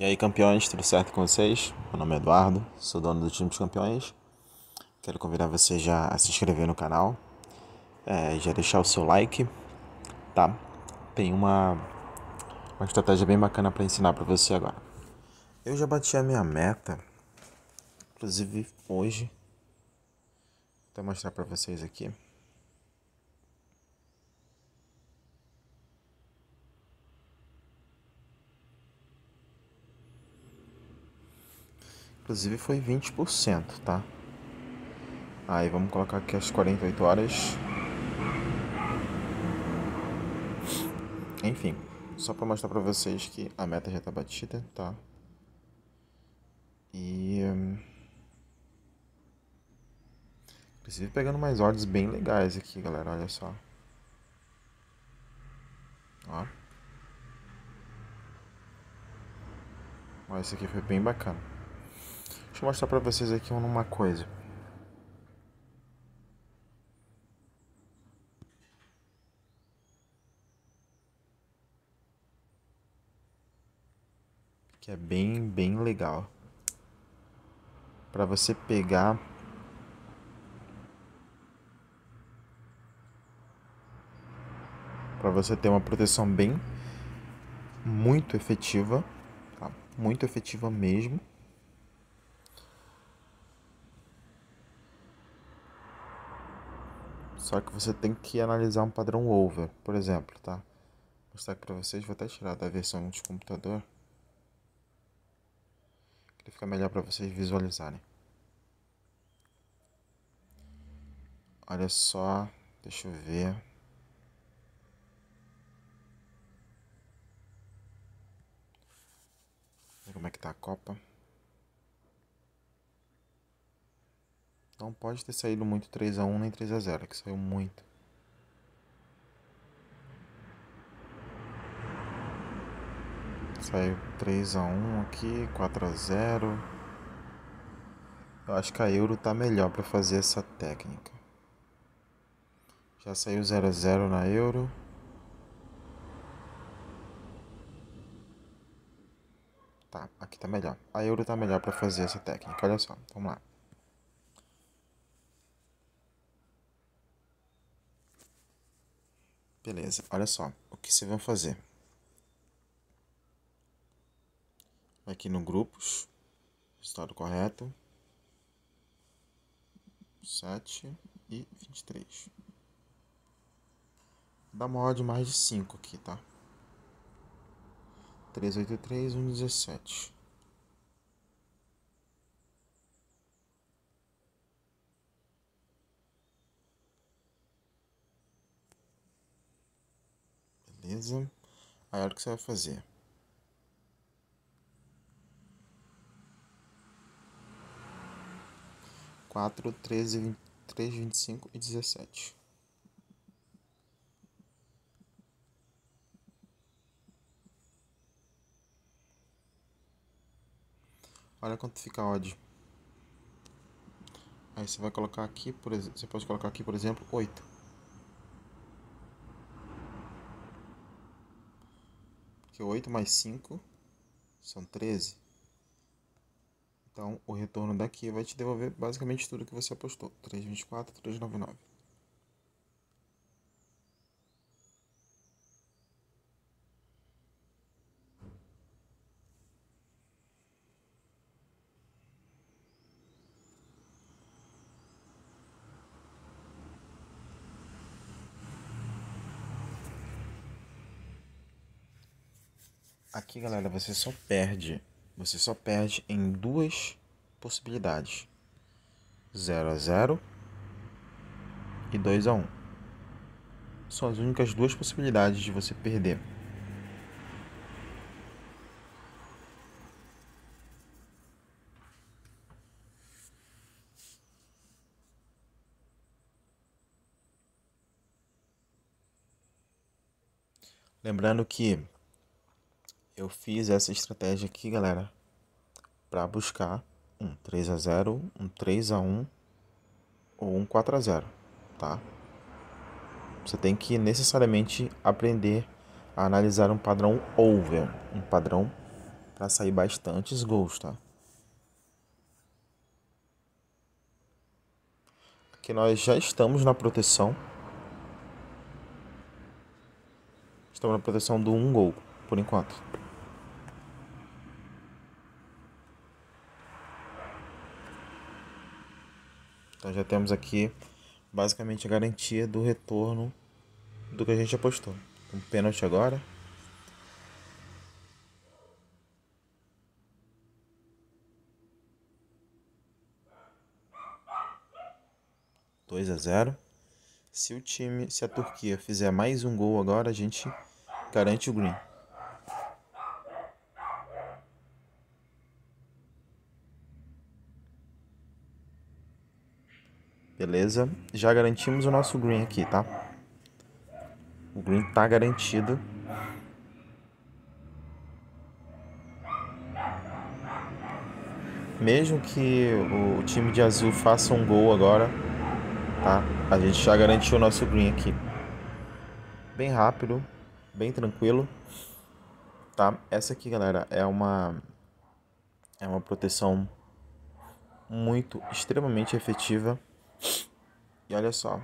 E aí, campeões, tudo certo com vocês? Meu nome é Eduardo, sou dono do time dos campeões. Quero convidar vocês já a se inscrever no canal, é, já deixar o seu like, tá? Tem uma, uma estratégia bem bacana para ensinar para você agora. Eu já bati a minha meta, inclusive hoje. Vou mostrar para vocês aqui. Inclusive foi 20%, tá? Aí vamos colocar aqui as 48 horas. Enfim, só para mostrar para vocês que a meta já está batida, tá? E inclusive pegando mais ordens bem legais aqui, galera, olha só. Ó. Ó, esse aqui foi bem bacana eu mostrar para vocês aqui uma coisa. Que é bem, bem legal. Para você pegar para você ter uma proteção bem muito efetiva, tá? muito efetiva mesmo. Só que você tem que analisar um padrão over, por exemplo, tá? Vou mostrar aqui pra vocês, vou até tirar da versão de computador. Que fica melhor para vocês visualizarem. Olha só, deixa eu ver. Como é que tá a copa? Não pode ter saído muito 3x1 nem 3x0, que saiu muito. Saiu 3x1 aqui, 4x0. Eu acho que a Euro tá melhor para fazer essa técnica. Já saiu 0x0 na Euro. Tá, aqui tá melhor. A Euro tá melhor para fazer essa técnica. Olha só, vamos lá. Beleza, olha só, o que você vai fazer? Aqui no grupos, estado correto, 7 e 23. Dá maior de mais de 5 aqui, tá? 383, 117. cinza, aí olha o que você vai fazer. Quatro, treze, e três, vinte e cinco e dezessete. Olha quanto fica a odd. Aí você vai colocar aqui, por exemplo, você pode colocar aqui, por exemplo, oito. que 8 mais 5 são 13. Então, o retorno daqui vai te devolver basicamente tudo que você apostou. 324, 399. Aqui, galera, você só perde, você só perde em duas possibilidades. 0 a 0 e 2 a 1. Um. São as únicas duas possibilidades de você perder. Lembrando que eu fiz essa estratégia aqui, galera, para buscar um 3 a 0, um 3 a 1 ou um 4 a 0, tá? Você tem que necessariamente aprender a analisar um padrão over, um padrão para sair bastantes gols, tá? Aqui nós já estamos na proteção. Estamos na proteção do um gol, por enquanto. Então já temos aqui basicamente a garantia do retorno do que a gente apostou. Um pênalti agora. Dois a zero. Se o time, se a Turquia fizer mais um gol agora, a gente garante o green. Beleza? Já garantimos o nosso green aqui, tá? O green tá garantido. Mesmo que o time de azul faça um gol agora, tá? A gente já garantiu o nosso green aqui. Bem rápido, bem tranquilo, tá? Essa aqui, galera, é uma é uma proteção muito extremamente efetiva e olha só.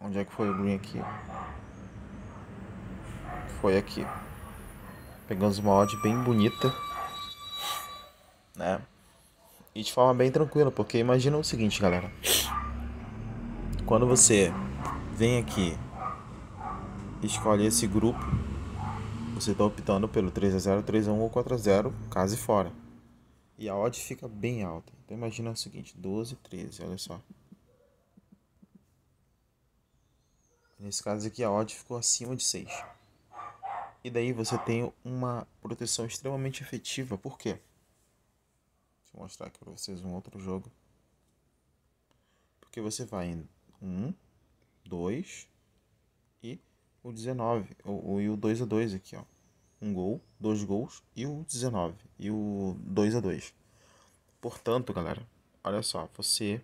Onde é que foi o green aqui? Foi aqui. Pegamos uma odd bem bonita. Né? E de forma bem tranquila, porque imagina o seguinte, galera. Quando você vem aqui escolhe esse grupo, você está optando pelo 3x0, 3x1 ou 4x0, casa e fora. E a odd fica bem alta. Então imagina o seguinte, 12, 13, olha só. Nesse caso aqui a odd ficou acima de 6. E daí você tem uma proteção extremamente efetiva. Por quê? Deixa eu mostrar aqui para vocês um outro jogo. Porque você vai em 1, 2 e o 19. Ou, e o 2 a 2 aqui, ó um gol, dois gols e o 19 e o 2 a 2. Portanto, galera, olha só, você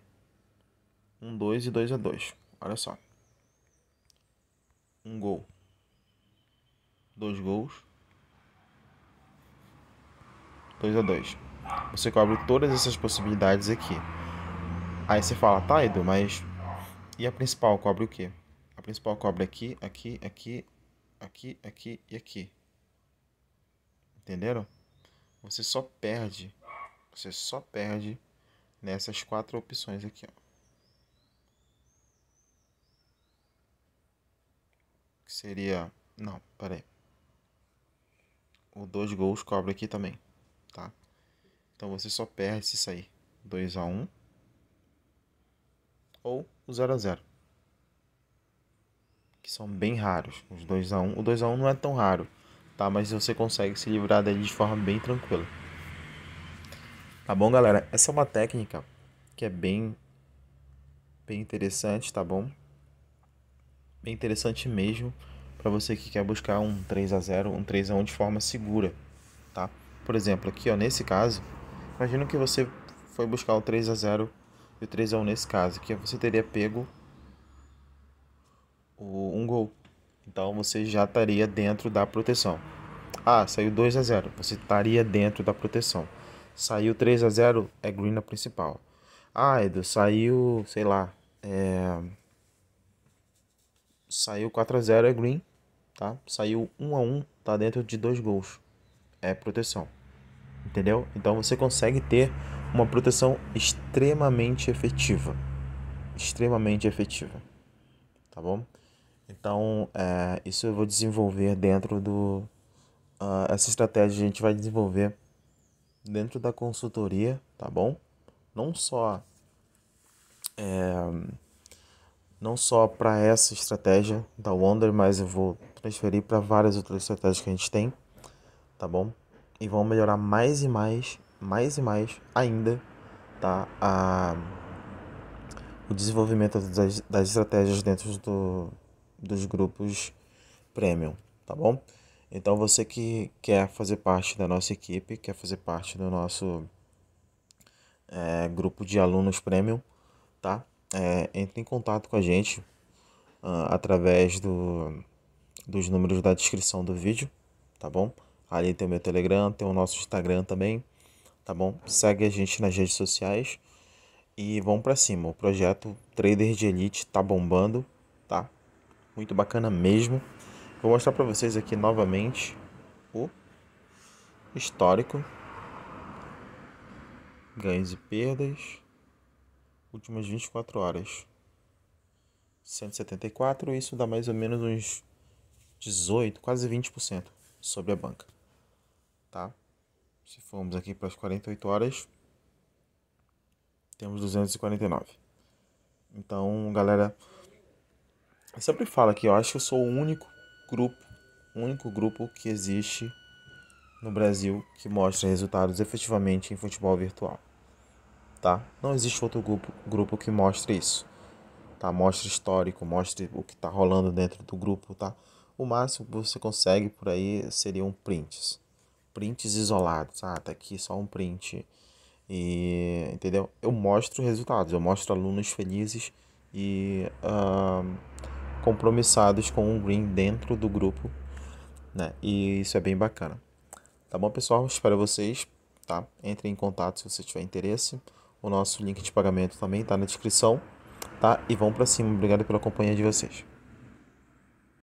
um 2 e 2 a 2. Olha só. Um gol. Dois gols. 2 a 2. Você cobre todas essas possibilidades aqui. Aí você fala, tá, Edu, mas e a principal cobre o quê? A principal cobre aqui, aqui, aqui, aqui, aqui e aqui. Entenderam? Você só perde. Você só perde nessas quatro opções aqui, ó. Que seria. Não, peraí. O dois gols cobra aqui também, tá? Então você só perde se sair 2 a 1 um, ou o 0 a 0 que são bem raros, os 2 a 1 um. O 2 a 1 um não é tão raro, tá? Mas você consegue se livrar dele de forma bem tranquila. Tá bom, galera? Essa é uma técnica que é bem bem interessante, tá bom? Bem interessante mesmo para você que quer buscar um 3 a 0, um 3 a 1 de forma segura, tá? Por exemplo, aqui, ó, nesse caso, imagino que você foi buscar o 3 a 0 e o 3 a 1 nesse caso, que você teria pego o um gol, então você já estaria dentro da proteção. Ah, saiu 2 a 0, você estaria dentro da proteção. Saiu 3 a 0, é green na principal. Ah, Edu, saiu, sei lá, é... saiu 4 a 0 é green, tá? Saiu 1 a 1, tá dentro de dois gols. É proteção. Entendeu? Então você consegue ter uma proteção extremamente efetiva. Extremamente efetiva. Tá bom? Então, é, isso eu vou desenvolver dentro do. Uh, essa estratégia a gente vai desenvolver dentro da consultoria, tá bom? Não só. É, não só para essa estratégia da Wonder, mas eu vou transferir para várias outras estratégias que a gente tem, tá bom? E vão melhorar mais e mais, mais e mais ainda, tá? A, o desenvolvimento das, das estratégias dentro do, dos grupos premium, tá bom? Então você que quer fazer parte da nossa equipe, quer fazer parte do nosso é, grupo de alunos premium, tá? É, entre em contato com a gente uh, através do, dos números da descrição do vídeo, tá bom? Ali tem o meu Telegram, tem o nosso Instagram também, tá bom? Segue a gente nas redes sociais e vamos para cima. O projeto Trader de Elite tá bombando, tá? muito bacana mesmo. Vou mostrar para vocês aqui novamente o histórico, ganhos e perdas, últimas 24 horas. 174, isso dá mais ou menos uns 18, quase 20% sobre a banca. Tá? Se formos aqui para as 48 horas, temos 249. Então, galera, eu sempre falo que eu acho que eu sou o único grupo, o único grupo que existe no Brasil que mostra resultados efetivamente em futebol virtual. Tá? Não existe outro grupo, grupo que mostre isso. Tá? Mostre histórico, mostre o que está rolando dentro do grupo, tá? O máximo que você consegue por aí seriam prints. Prints isolados. Ah, tá aqui só um print. E, entendeu? Eu mostro resultados, eu mostro alunos felizes e uh, compromissados com o green dentro do grupo, né? E isso é bem bacana. Tá bom, pessoal? Espero vocês, tá? Entre em contato se você tiver interesse. O nosso link de pagamento também está na descrição, tá? E vamos para cima. Obrigado pela companhia de vocês.